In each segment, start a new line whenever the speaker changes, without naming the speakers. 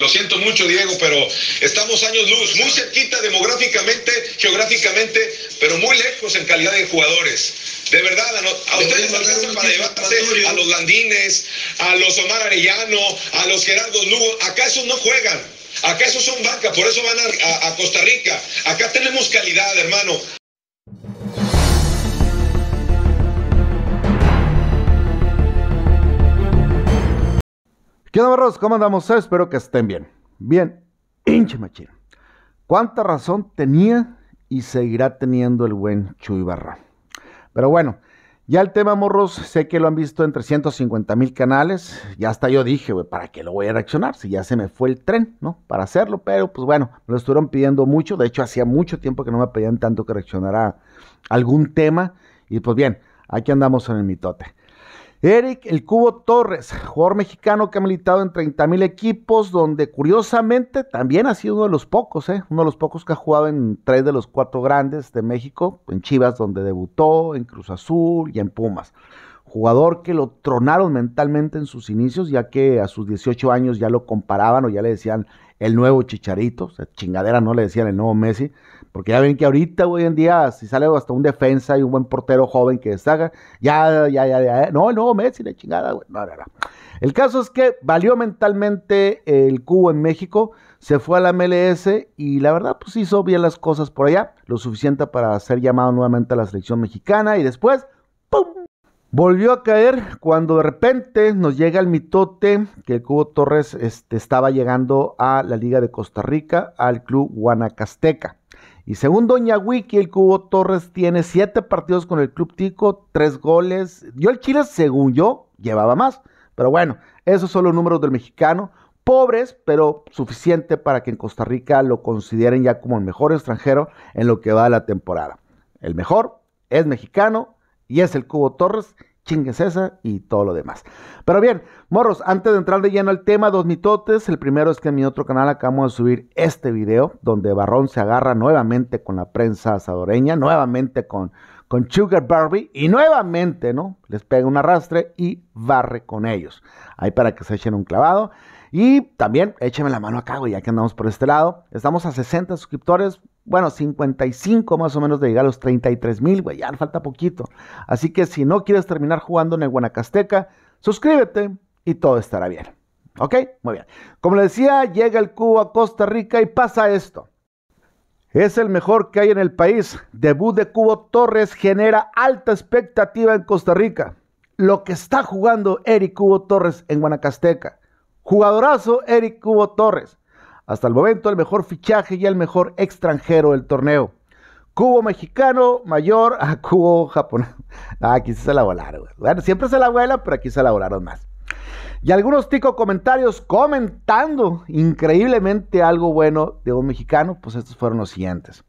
Lo siento mucho, Diego, pero estamos años luz, muy cerquita demográficamente, geográficamente, pero muy lejos en calidad de jugadores. De verdad, a, a ustedes para llevarse ¿eh? a los Landines, a los Omar Arellano, a los Gerardo Lugo. Acá esos no juegan. Acá esos son vacas, por eso van a Costa Rica. Acá tenemos calidad, hermano. ¿Qué ¿Cómo andamos? Espero que estén bien. Bien, hinche machín. ¿Cuánta razón tenía y seguirá teniendo el buen Chuy Barra? Pero bueno, ya el tema, morros, sé que lo han visto en 350 mil canales. Ya hasta yo dije, güey, ¿para qué lo voy a reaccionar? Si ya se me fue el tren, ¿no? Para hacerlo, pero pues bueno, me lo estuvieron pidiendo mucho. De hecho, hacía mucho tiempo que no me pedían tanto que reaccionara algún tema. Y pues bien, aquí andamos en el mitote. Eric El Cubo Torres, jugador mexicano que ha militado en 30 mil equipos, donde curiosamente también ha sido uno de los pocos, ¿eh? uno de los pocos que ha jugado en tres de los cuatro grandes de México, en Chivas donde debutó, en Cruz Azul y en Pumas. Jugador que lo tronaron mentalmente en sus inicios, ya que a sus 18 años ya lo comparaban o ya le decían el nuevo Chicharito, o chingadera no le decían el nuevo Messi, porque ya ven que ahorita hoy en día si sale hasta un defensa y un buen portero joven que destaca, ya, ya, ya, ya, eh, no, el nuevo Messi, la chingada, güey, no, no, no. El caso es que valió mentalmente el cubo en México, se fue a la MLS y la verdad pues hizo bien las cosas por allá, lo suficiente para ser llamado nuevamente a la selección mexicana y después Volvió a caer cuando de repente nos llega el mitote que el Cubo Torres este, estaba llegando a la Liga de Costa Rica, al club Guanacasteca. Y según Doña Wiki, el Cubo Torres tiene siete partidos con el Club Tico, tres goles. Yo el Chile, según yo, llevaba más. Pero bueno, esos son los números del mexicano. Pobres, pero suficiente para que en Costa Rica lo consideren ya como el mejor extranjero en lo que va de la temporada. El mejor es mexicano y es el Cubo Torres, chingues y todo lo demás. Pero bien, morros, antes de entrar de lleno al tema, dos mitotes. El primero es que en mi otro canal acabamos de subir este video donde Barrón se agarra nuevamente con la prensa asadoreña, nuevamente con, con Sugar Barbie y nuevamente, ¿no? Les pega un arrastre y barre con ellos. Ahí para que se echen un clavado. Y también écheme la mano acá, güey, ya que andamos por este lado. Estamos a 60 suscriptores bueno, 55 más o menos de llegar a los 33 mil, güey, ya falta poquito. Así que si no quieres terminar jugando en el Guanacasteca, suscríbete y todo estará bien. ¿Ok? Muy bien. Como le decía, llega el cubo a Costa Rica y pasa esto. Es el mejor que hay en el país. Debut de Cubo Torres genera alta expectativa en Costa Rica. Lo que está jugando Eric Cubo Torres en Guanacasteca. Jugadorazo Eric Cubo Torres. Hasta el momento, el mejor fichaje y el mejor extranjero del torneo. Cubo mexicano mayor a ah, cubo japonés. Ah, aquí se la volaron. Bueno, siempre se la vuela, pero aquí se la volaron más. Y algunos tico comentarios comentando increíblemente algo bueno de un mexicano, pues estos fueron los siguientes.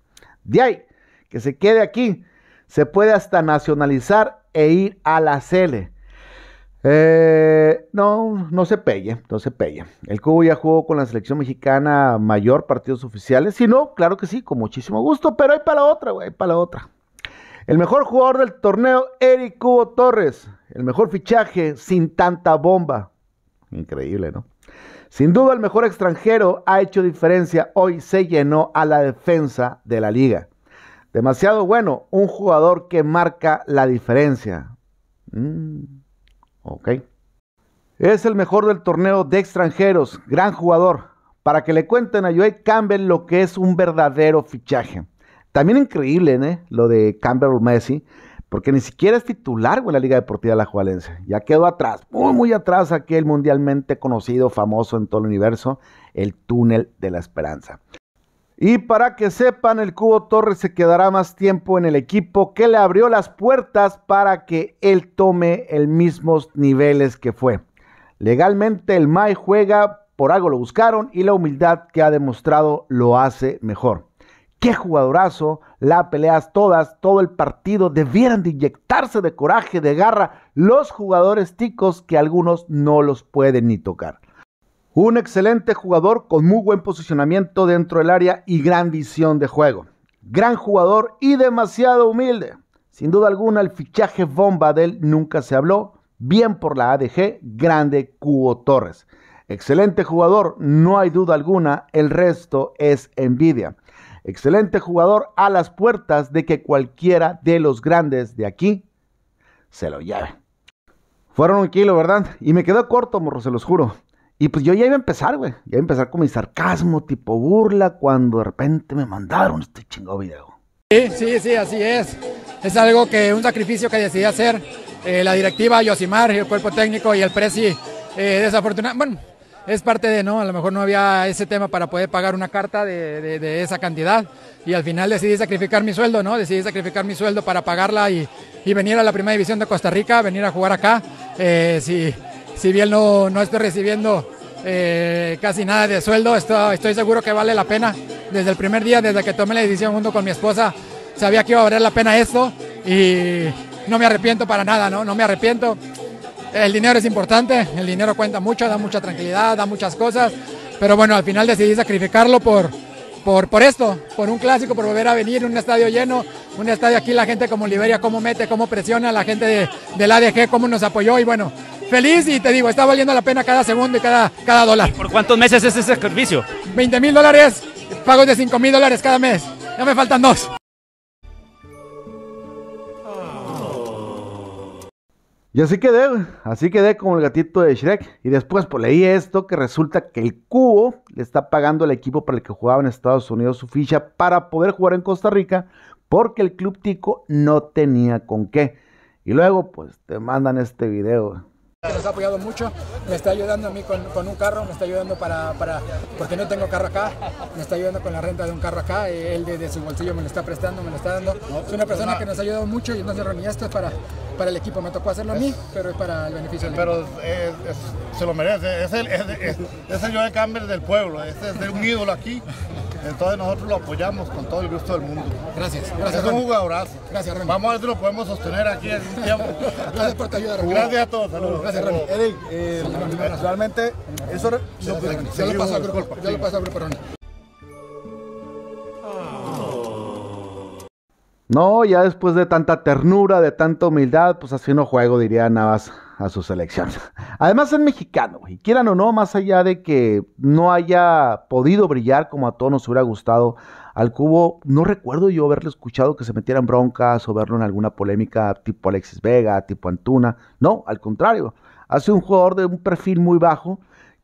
De ahí, que se quede aquí, se puede hasta nacionalizar e ir a la Cele. Eh, no, no se pelle, no se pelle. El Cubo ya jugó con la selección mexicana mayor, partidos oficiales. Si no, claro que sí, con muchísimo gusto, pero hay para la otra, güey, para la otra. El mejor jugador del torneo, Eric Cubo Torres. El mejor fichaje sin tanta bomba. Increíble, ¿no? Sin duda, el mejor extranjero ha hecho diferencia. Hoy se llenó a la defensa de la liga. Demasiado bueno, un jugador que marca la diferencia. Mm. Es el mejor del torneo de extranjeros, gran jugador. Para que le cuenten a Joey Campbell lo que es un verdadero fichaje. También increíble, ¿eh? Lo de Campbell Messi, porque ni siquiera es titular, en la Liga Deportiva de la Jualense. Ya quedó atrás, muy, muy atrás aquel mundialmente conocido, famoso en todo el universo, el túnel de la esperanza. Y para que sepan, el Cubo Torres se quedará más tiempo en el equipo que le abrió las puertas para que él tome el mismos niveles que fue. Legalmente el Mai juega, por algo lo buscaron y la humildad que ha demostrado lo hace mejor. Qué jugadorazo, la peleas todas, todo el partido, debieran de inyectarse de coraje, de garra los jugadores ticos que algunos no los pueden ni tocar. Un excelente jugador con muy buen posicionamiento dentro del área y gran visión de juego. Gran jugador y demasiado humilde. Sin duda alguna, el fichaje bomba de él nunca se habló. Bien por la ADG, grande Cubo Torres. Excelente jugador, no hay duda alguna, el resto es envidia. Excelente jugador a las puertas de que cualquiera de los grandes de aquí se lo lleve. Fueron un kilo, ¿verdad? Y me quedó corto, morro, se los juro. Y pues yo ya iba a empezar, güey. Ya iba a empezar con mi sarcasmo, tipo burla, cuando de repente me mandaron este chingado video. Sí,
sí, sí, así es. Es algo que, un sacrificio que decidí hacer eh, la directiva, Yosimar, el cuerpo técnico y el Presi. Eh, desafortunadamente, bueno, es parte de, ¿no? A lo mejor no había ese tema para poder pagar una carta de, de, esa cantidad. Y al final decidí sacrificar mi sueldo, ¿no? Decidí sacrificar mi sueldo para pagarla y, venir a la primera división de Costa Rica, venir a jugar acá. Eh, si si bien no, no estoy recibiendo eh, casi nada de sueldo, estoy, estoy seguro que vale la pena. Desde el primer día, desde que tomé la decisión junto con mi esposa, sabía que iba a valer la pena esto y no me arrepiento para nada, ¿no? No me arrepiento. El dinero es importante, el dinero cuenta mucho, da mucha tranquilidad, da muchas cosas, pero bueno, al final decidí sacrificarlo por, por, por esto, por un clásico, por volver a venir, un estadio lleno, un estadio aquí, la gente como Liberia, cómo mete, cómo presiona, la gente de, del ADG, cómo nos apoyó y bueno, feliz y te digo, está valiendo la pena cada segundo y cada, cada dólar. ¿Y ¿Por cuántos meses es ese servicio? 20 mil dólares, pagos de 5 mil dólares cada mes. Ya me faltan dos.
Y así quedé, así quedé como el gatito de Shrek. Y después pues, leí esto que resulta que el cubo le está pagando al equipo para el que jugaba en Estados Unidos su ficha para poder jugar en Costa Rica porque el club tico no tenía con qué. Y luego pues te mandan este video.
Nos ha apoyado mucho, me está ayudando a mí con, un carro, me está ayudando para, porque no tengo carro acá, me está ayudando con la renta de un carro acá, eh, él de, su bolsillo me lo está prestando, me lo está dando. Es una pues, persona que nos ha ayudado mucho y entonces Ronnie, esto es para, para el equipo, me tocó hacerlo a mí, pero es para el beneficio del Pero se lo merece, es el, es,
el del pueblo, este es, de un ídolo aquí entonces nosotros lo apoyamos con todo el gusto del mundo. Gracias, gracias. Es un jugadorazo. Gracias, Rami. Vamos a ver si lo podemos sostener aquí en tiempo. gracias por tu ayuda, Rami. Gracias a todos, saludos. Gracias, Rami. Eric, eh, realmente eso ya lo pasó por ya lo No, ya después de tanta ternura, de tanta humildad, pues así no juego, diría Navas a su selección. Además es mexicano, y quieran o no, más allá de que no haya podido brillar como a todos nos hubiera gustado al Cubo, no recuerdo yo haberle escuchado que se metieran broncas o verlo en alguna polémica tipo Alexis Vega, tipo Antuna. No, al contrario, hace un jugador de un perfil muy bajo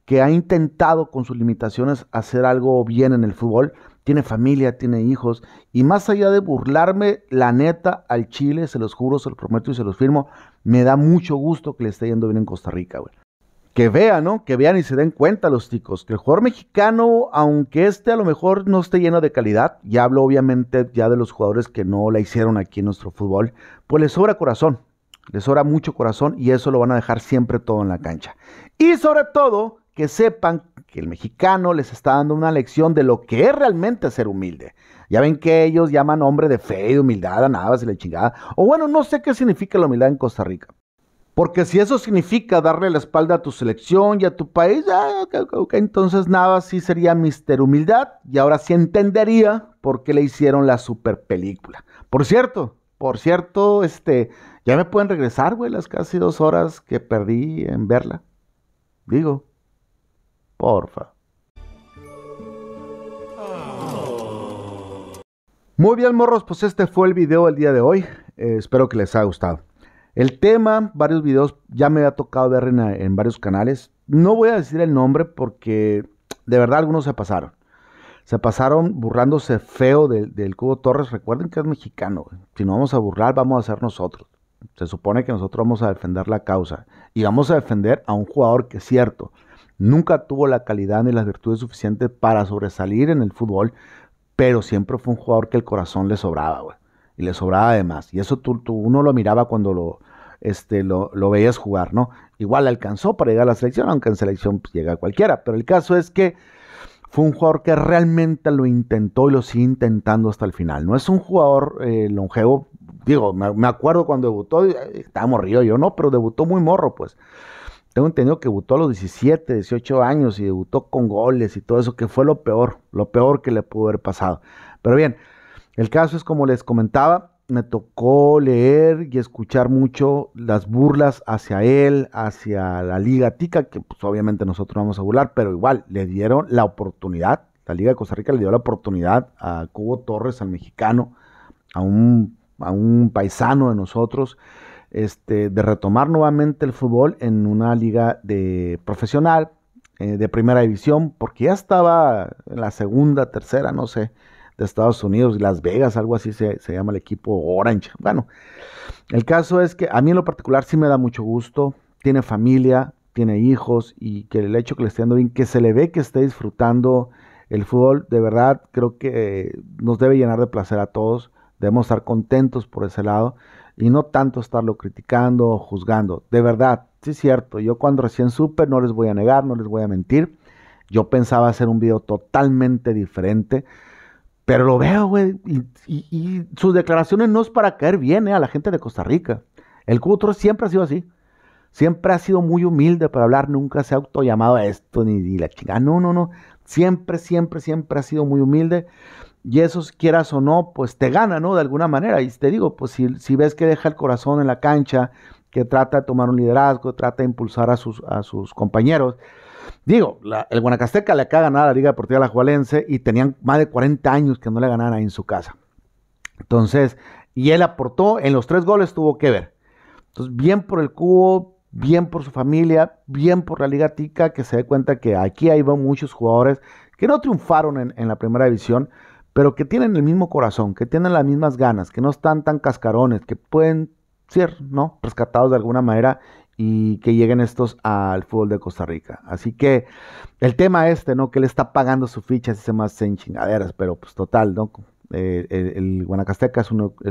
que ha intentado con sus limitaciones hacer algo bien en el fútbol tiene familia, tiene hijos, y más allá de burlarme, la neta, al Chile, se los juro, se los prometo y se los firmo, me da mucho gusto que le esté yendo bien en Costa Rica, güey. Que vean, ¿no? Que vean y se den cuenta los ticos, que el jugador mexicano, aunque este a lo mejor no esté lleno de calidad, y hablo obviamente ya de los jugadores que no la hicieron aquí en nuestro fútbol, pues les sobra corazón, les sobra mucho corazón y eso lo van a dejar siempre todo en la cancha. Y sobre todo, que sepan el mexicano les está dando una lección de lo que es realmente ser humilde. Ya ven que ellos llaman hombre de fe y humildad a Navas y la chingada. O bueno, no sé qué significa la humildad en Costa Rica. Porque si eso significa darle la espalda a tu selección y a tu país, entonces Navas sí sería Mister Humildad y ahora sí entendería por qué le hicieron la super película. Por cierto, por cierto, este, ya me pueden regresar, güey, las casi dos horas que perdí en verla. Digo, Porfa. Oh. Muy bien, morros, pues este fue el video del día de hoy. Eh, espero que les haya gustado. El tema, varios videos, ya me ha tocado ver en, en, varios canales. No voy a decir el nombre porque de verdad algunos se pasaron. Se pasaron burlándose feo del, del Cubo Torres. Recuerden que es mexicano. Si no vamos a burlar, vamos a ser nosotros. Se supone que nosotros vamos a defender la causa. Y vamos a defender a un jugador que es cierto. Nunca tuvo la calidad ni las virtudes suficientes para sobresalir en el fútbol, pero siempre fue un jugador que el corazón le sobraba, güey. Y le sobraba además. Y eso tú, uno lo miraba cuando lo, este, lo, veías jugar, ¿no? Igual alcanzó para llegar a la selección, aunque en selección pues, llega cualquiera. Pero el caso es que fue un jugador que realmente lo intentó y lo sigue intentando hasta el final. No es un jugador eh, longevo. Digo, me, me, acuerdo cuando debutó, eh, estaba morrido yo, ¿no? Pero debutó muy morro, pues. Tengo entendido que debutó a los 17, 18 años y debutó con goles y todo eso, que fue lo peor, lo peor que le pudo haber pasado. Pero bien, el caso es como les comentaba, me tocó leer y escuchar mucho las burlas hacia él, hacia la Liga Tica, que pues, obviamente nosotros vamos a burlar, pero igual le dieron la oportunidad, la Liga de Costa Rica le dio la oportunidad a Cubo Torres, al mexicano, a un paisano de nosotros, este, de retomar nuevamente el fútbol en una liga de profesional, eh, de primera división, porque ya estaba en la segunda, tercera, no sé, de Estados Unidos, Las Vegas, algo así se, se llama el equipo Orange. Bueno, el caso es que a mí en lo particular sí me da mucho gusto, tiene familia, tiene hijos y que el hecho que le esté dando bien, que se le ve que esté disfrutando el fútbol, de verdad creo que nos debe llenar de placer a todos, debemos estar contentos por ese lado y no tanto estarlo criticando o juzgando. De verdad, sí es cierto, yo cuando recién supe, no les voy a negar, no les voy a mentir, yo pensaba hacer un video totalmente diferente, pero lo veo, güey, y, sus declaraciones no es para caer bien eh, a la gente de Costa Rica. El Cubo siempre ha sido así. Siempre ha sido muy humilde para hablar, nunca se ha autollamado a esto ni, ni la chingada. No, no, no. Siempre, siempre, siempre ha sido muy humilde. Y eso, quieras o no, pues te gana, ¿no? De alguna manera. Y te digo, pues si, ves que deja el corazón en la cancha, que trata de tomar un liderazgo, trata de impulsar a sus, a sus compañeros. Digo, el Guanacasteca le acaba de ganar a la Liga Deportiva Jualense y tenían más de 40 años que no le ganara en su casa. Entonces, y él aportó, en los tres goles tuvo que ver. Entonces, bien por el cubo, bien por su familia, bien por la Liga Tica, que se dé cuenta que aquí hay muchos jugadores que no triunfaron en, la primera división, pero que tienen el mismo corazón, que tienen las mismas ganas, que no están tan cascarones, que pueden ser ¿no? rescatados de alguna manera y que lleguen estos al fútbol de Costa Rica. Así que el tema este, ¿no? Que él está pagando su ficha, se más en chingaderas, pero pues total, ¿no? Eh, el, Guanacasteca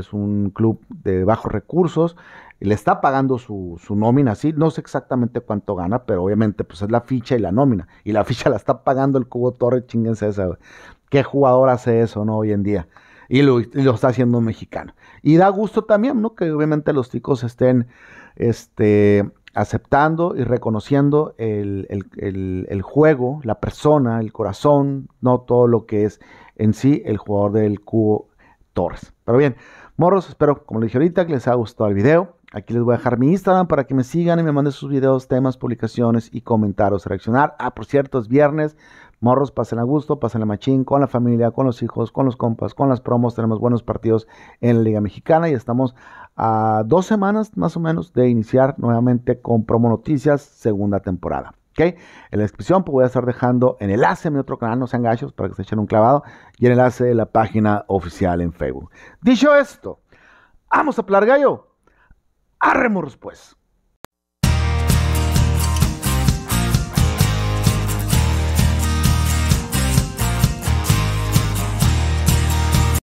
es, un club de bajos recursos, le está pagando su, nómina, sí, no sé exactamente cuánto gana, pero obviamente pues es la ficha y la nómina, y la ficha la está pagando el Cubo Torres, chinguense esa, ¿qué jugador hace eso, no, hoy en día? Y lo, está haciendo un mexicano. Y da gusto también, ¿no? Que obviamente los chicos estén, este, aceptando y reconociendo el, juego, la persona, el corazón, no todo lo que es en sí el jugador del cubo Torres. Pero bien, morros, espero, como les dije ahorita, que les haya gustado el video. Aquí les voy a dejar mi Instagram para que me sigan y me manden sus videos, temas, publicaciones y comentarios reaccionar. Ah, por cierto, es viernes. Morros, pasen a gusto, pasen a machín, con la familia, con los hijos, con los compas, con las promos. Tenemos buenos partidos en la Liga Mexicana y estamos a dos semanas más o menos de iniciar nuevamente con Promo Noticias, segunda temporada. En la descripción pues voy a estar dejando el enlace a mi otro canal, no sean gachos, para que se echen un clavado, y el enlace de la página oficial en Facebook. Dicho esto, vamos a gallo! gallo, morros, pues.